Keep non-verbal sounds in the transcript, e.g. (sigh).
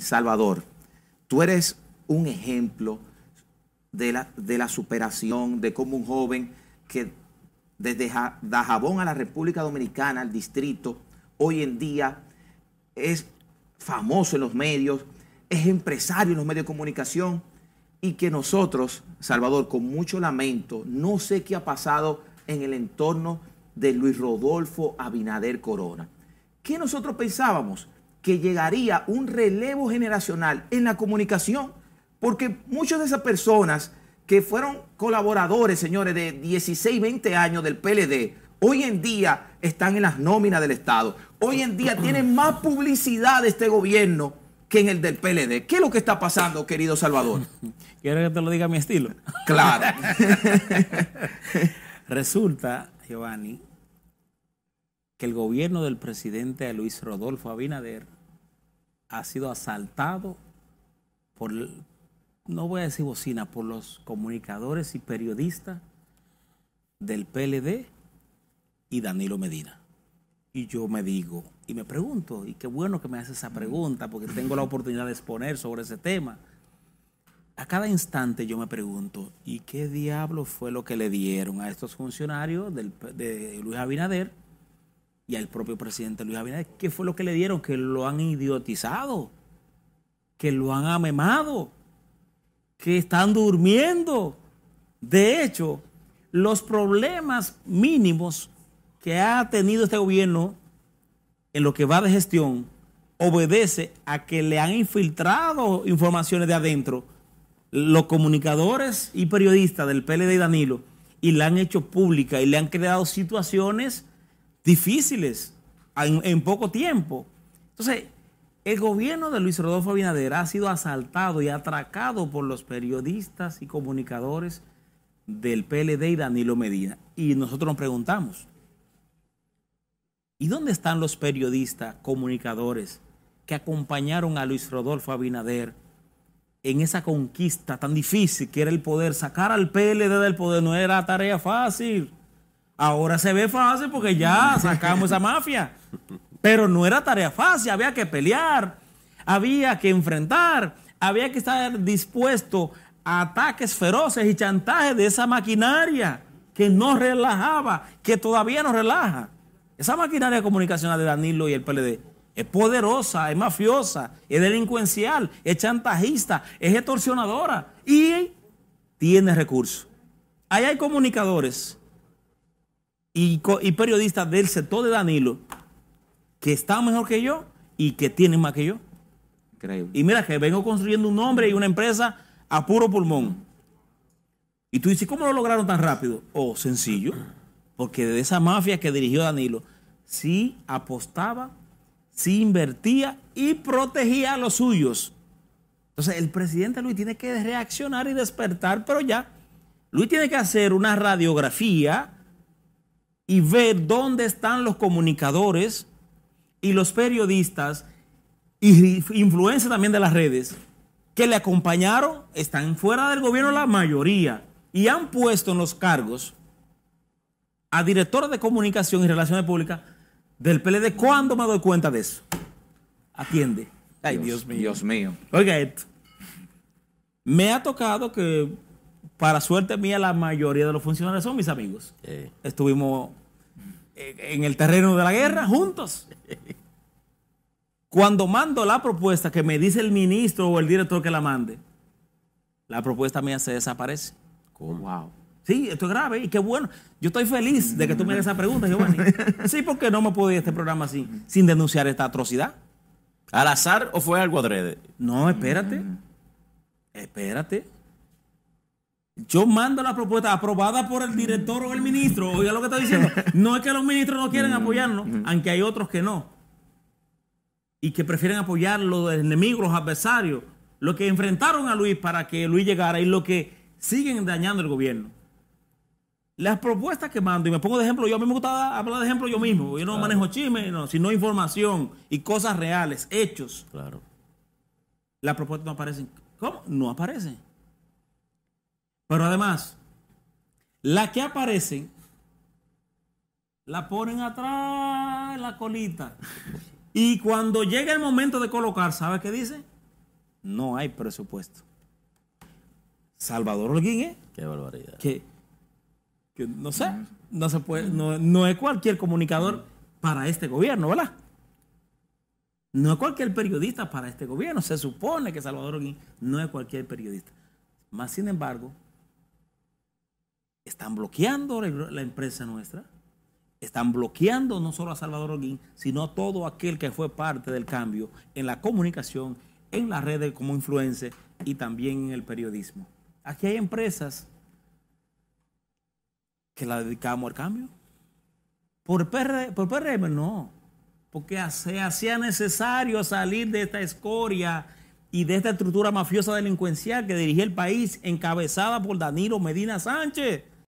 Salvador, tú eres un ejemplo de la, superación, de cómo un joven que desde jabón a la República Dominicana, al distrito, hoy en día es famoso en los medios, es empresario en los medios de comunicación y que nosotros, Salvador, con mucho lamento, no sé qué ha pasado en el entorno de Luis Rodolfo Abinader Corona. ¿Qué nosotros pensábamos? que llegaría un relevo generacional en la comunicación, porque muchas de esas personas que fueron colaboradores, señores, de 16, 20 años del PLD, hoy en día están en las nóminas del Estado, hoy en día tienen más publicidad de este gobierno que en el del PLD. ¿Qué es lo que está pasando, querido Salvador? Quiero que te lo diga a mi estilo. Claro. (laughs) Resulta, Giovanni, que el gobierno del presidente Luis Rodolfo Abinader ha sido asaltado por, no voy a decir bocina, por los comunicadores y periodistas del PLD y Danilo Medina. Y yo me digo, y me pregunto, y qué bueno que me hace esa pregunta, porque tengo la oportunidad de exponer sobre ese tema. A cada instante yo me pregunto, ¿y qué diablo fue lo que le dieron a estos funcionarios de Luis Abinader? y al propio presidente Luis Abinader. ¿Qué fue lo que le dieron? Que lo han idiotizado, que lo han amemado, que están durmiendo. De hecho, los problemas mínimos que ha tenido este gobierno en lo que va de gestión obedece a que le han infiltrado informaciones de adentro los comunicadores y periodistas del PLD y Danilo y la han hecho pública y le han creado situaciones difíciles en, poco tiempo. Entonces, el gobierno de Luis Rodolfo Abinader ha sido asaltado y atracado por los periodistas y comunicadores del PLD y Danilo Medina. Y nosotros nos preguntamos, ¿y dónde están los periodistas, comunicadores que acompañaron a Luis Rodolfo Abinader en esa conquista tan difícil que era el poder? Sacar al PLD del poder no era tarea fácil. Ahora se ve fácil porque ya sacamos esa mafia. Pero no era tarea fácil, había que pelear, había que enfrentar, había que estar dispuesto a ataques feroces y chantajes de esa maquinaria que no relajaba, que todavía no relaja. Esa maquinaria comunicacional de Danilo y el PLD es poderosa, es mafiosa, es delincuencial, es chantajista, es extorsionadora y tiene recursos. Ahí hay comunicadores y, periodistas del sector de Danilo que están mejor que yo y que tienen más que yo. Increíble. Y mira que vengo construyendo un hombre y una empresa a puro pulmón. Y tú dices, ¿cómo lo lograron tan rápido? Oh, sencillo. Porque de esa mafia que dirigió Danilo, sí apostaba, sí invertía y protegía a los suyos. Entonces, el presidente Luis tiene que reaccionar y despertar, pero ya. Luis tiene que hacer una radiografía y ver dónde están los comunicadores y los periodistas y influencia también de las redes que le acompañaron, están fuera del gobierno la mayoría y han puesto en los cargos a directores de comunicación y relaciones públicas del PLD. ¿Cuándo me doy cuenta de eso? Atiende. Ay, Dios, mío. Dios mío. Oiga esto. Me ha tocado que, para suerte mía, la mayoría de los funcionarios son mis amigos. Estuvimos eh, en el terreno de la guerra juntos. Cuando mando la propuesta que me dice el ministro o el director que la mande, la propuesta mía se desaparece. Wow. Sí, esto es grave y qué bueno. Yo estoy feliz de que tú me hagas esa pregunta, Giovanni. Sí, porque no me puedo ir a este programa así, sin denunciar esta atrocidad. ¿Al azar o fue algo adrede? No, espérate. Espérate. Yo mando la propuesta aprobada por el director o el ministro. Oiga lo que está diciendo. No es que los ministros no quieren apoyarnos, aunque hay otros que no. Y que prefieren apoyar los enemigos, los adversarios, los que enfrentaron a Luis para que Luis llegara y los que siguen dañando el gobierno. Las propuestas que mando, y me pongo de ejemplo, yo a mí me gusta hablar de ejemplo yo mismo. Yo no manejo chisme sino información y cosas reales, hechos. Claro. Las propuestas no aparecen. ¿Cómo? No aparecen. Pero además, la que aparecen, la ponen atrás en la colita. Y cuando llega el momento de colocar, ¿sabe qué dice? No hay presupuesto. Salvador Holguín, ¿eh? Qué barbaridad. Que, no sé, no, se puede, no, no es cualquier comunicador para este gobierno, ¿verdad? No es cualquier periodista para este gobierno. Se supone que Salvador Holguín no es cualquier periodista. Más sin embargo, están bloqueando la empresa nuestra. Están bloqueando no solo a Salvador Oguín sino a todo aquel que fue parte del cambio en la comunicación, en las redes como influencer y también en el periodismo. Aquí hay empresas que la dedicamos al cambio. Por, por PRM no, porque se hacía necesario salir de esta escoria y de esta estructura mafiosa delincuencial que dirigía el país encabezada por Danilo Medina Sánchez.